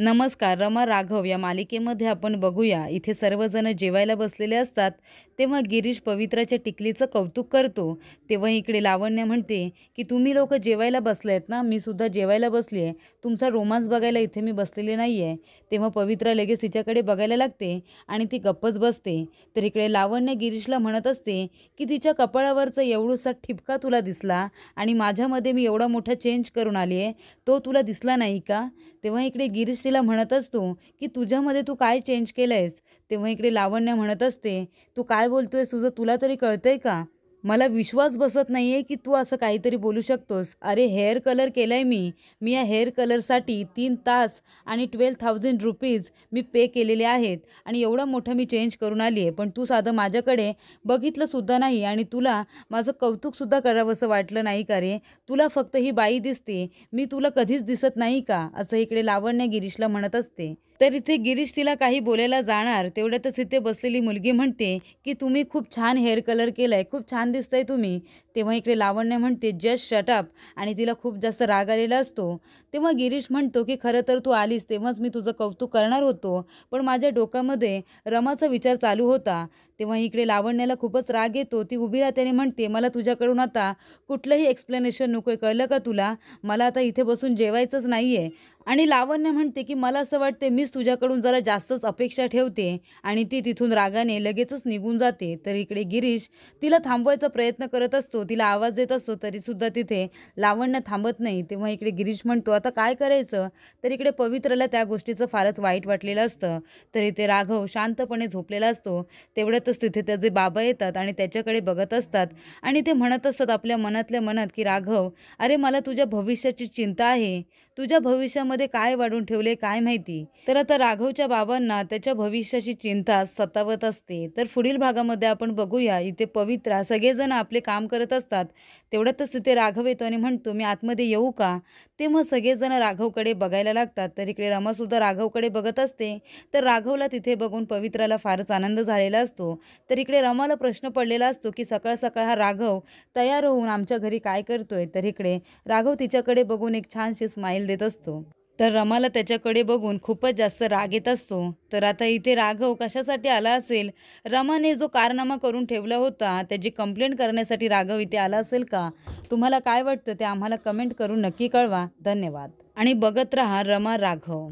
नमस्कार रमा राघव या मालिकेमध्ये आपण बघूया इथे सर्वजण जेवायला बसलेले असतात तेव्हा गिरीश पवित्राच्या टिकलीचं कौतुक करतो तेव्हा इकडे लावण्य म्हणते की तुम्ही लोक जेवायला बसले आहेत ना मी सुद्धा जेवायला बसली आहे तुमचा रोमांस बघायला इथे मी बसलेले नाही आहे तेव्हा पवित्रा लगेच तिच्याकडे बघायला लागते आणि ती गप्पच बसते तर इकडे लावण्य गिरीशला म्हणत असते की तिच्या कपाळावरचा एवढूसा ठिपका तुला दिसला आणि माझ्यामध्ये मी एवढा मोठा चेंज करून आली आहे तो तुला दिसला नाही का तेव्हा इकडे गिरीश तिला म्हणत असतो की तुझ्यामध्ये तू काय चेंज केलं आहेस तेव्हा इकडे लावण्या म्हणत असते तू काय बोलतो आहेस तुझं तुला तरी कळतंय का मला विश्वास बसत नाही आहे की तू असं काहीतरी बोलू शकतोस अरे हेअर कलर केला आहे मी मी या हेअर कलरसाठी तीन तास आणि ट्वेल्व थाउजंड रुपीज मी पे केलेले आहेत आणि एवढा मोठा मी चेंज करून आली आहे पण तू साधं माझ्याकडे बघितलंसुद्धा नाही आणि तुला माझं कौतुकसुद्धा करावंसं वाटलं नाही का रे तुला फक्त ही बाई दिसते मी तुला कधीच दिसत नाही का असं इकडे लावण्या गिरीशला म्हणत असते तर इथे गिरीश तिला काही बोलायला जाणार तेवढ्यातच इथे बसलेली मुलगी म्हणते की तुम्ही खूप छान हेअर कलर केला आहे खूप छान दिसतंय तुम्ही तेव्हा इकडे लावण्य म्हणते जस्ट शटअप आणि तिला खूप जास्त राग आलेला असतो तेव्हा गिरीश म्हणतो की खरं तर तू आलीस तेव्हाच मी तुझं कौतुक करणार होतो पण माझ्या डोक्यामध्ये रमाचा विचार चालू होता तेव्हा इकडे लावण्याला खूपच राग येतो ती उभी राहते आणि म्हणते मला तुझ्याकडून आता कुठलंही एक्सप्लेनेशन नको आहे कळलं का तुला मला आता इथे बसून जेवायचंच नाही आहे आणि लावण्य म्हणते की मला असं वाटते मीच तुझ्याकडून जरा जास्तच अपेक्षा ठेवते आणि ती तिथून रागाने लगेचच निघून जाते तर इकडे गिरीश तिला थांबवायचा प्रयत्न करत असतो तिला आवाज देत असतो तरीसुद्धा तिथे लावण्य थांबत नाही तेव्हा इकडे गिरीश म्हणतो आता काय करायचं तर इकडे पवित्रला त्या गोष्टीचं फारच वाईट वाटलेलं असतं तर इथे राघव शांतपणे झोपलेला असतो तेवढ्यात तेवढ्यातच तिथे त्याचे बाबा येतात आणि त्याच्याकडे बघत असतात आणि ते म्हणत असतात आपल्या मनातल्या मनात की राघव अरे मला तुझ्या भविष्याची चिंता आहे तुझ्या भविष्यामध्ये काय वाढून ठेवले काय माहिती तर आता राघवच्या बाबांना त्याच्या भविष्याची चिंता सतावत असते तर पुढील भागामध्ये आपण बघूया इथे पवित्रा सगळेजण आपले काम करत असतात तेवढ्यातच तिथे राघव येतो आणि म्हणतो मी आतमध्ये येऊ का ते मग सगळेजण राघवकडे बघायला लागतात तर इकडे रमासुद्धा राघवकडे बघत असते तर राघवला तिथे बघून पवित्राला फारच आनंद झालेला असतो तर इकडे रमाला प्रश्न पडलेला असतो की सकाळ सकाळ हा राघव तयार होऊन आमच्या घरी काय करतोय तर इकडे राघव तिच्याकडे बघून एक छानशी स्माईल देत असतो तर रमाला त्याच्याकडे बघून खूपच जास्त राग येत असतो तर आता इथे राघव कशासाठी आला असेल रमाने जो कारनामा करून ठेवला होता त्याची कंप्लेंट करण्यासाठी राघव इथे आला असेल का तुम्हाला काय वाटतं ते आम्हाला कमेंट करून नक्की कळवा धन्यवाद आणि बघत रहा रमा राघव